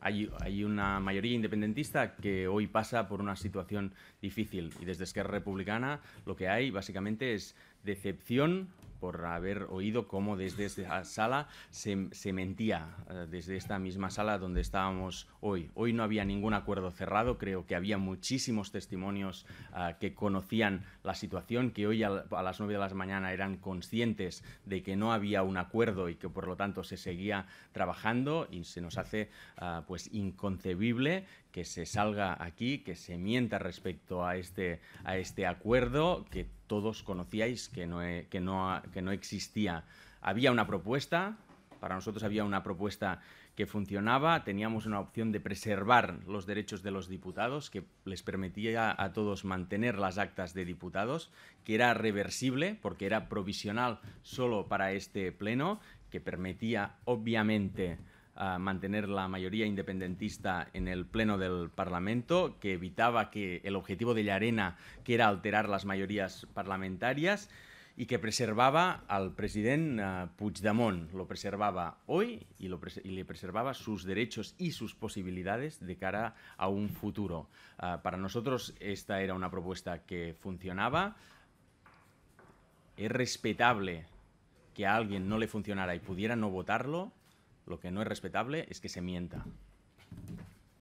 hay, una mayoría independentista que hoy pasa por una situación difícil y desde Esquerra Republicana lo que hay básicamente es decepción por haber oído cómo desde esta sala se, mentía, eh, desde esta misma sala donde estábamos hoy. Hoy no había ningún acuerdo cerrado, creo que había muchísimos testimonios ah, que conocían la situación, que hoy a, las 9 de la mañana eran conscientes de que no había un acuerdo y que por lo tanto se seguía trabajando y se nos hace ah, pues inconcebible que se salga aquí, que se mienta respecto a este, a este acuerdo, que todos conocíais, que no, existía. Había una propuesta, para nosotros había una propuesta que funcionaba, teníamos una opción de preservar los derechos de los diputados, que les permitía a todos mantener las actas de diputados, que era reversible porque era provisional solo para este pleno, que permitía obviamente mantener la mayoría independentista en el Pleno del Parlamento, que evitaba que el objetivo de Llarena, que era alterar las mayorías parlamentarias, y que preservaba al presidente eh, Puigdemont, lo preservaba hoy y, le preservaba sus derechos y sus posibilidades de cara a un futuro. Eh, para nosotros esta era una propuesta que funcionaba. Es respetable que a alguien no le funcionara y pudiera no votarlo, lo que no es respetable es que se mienta.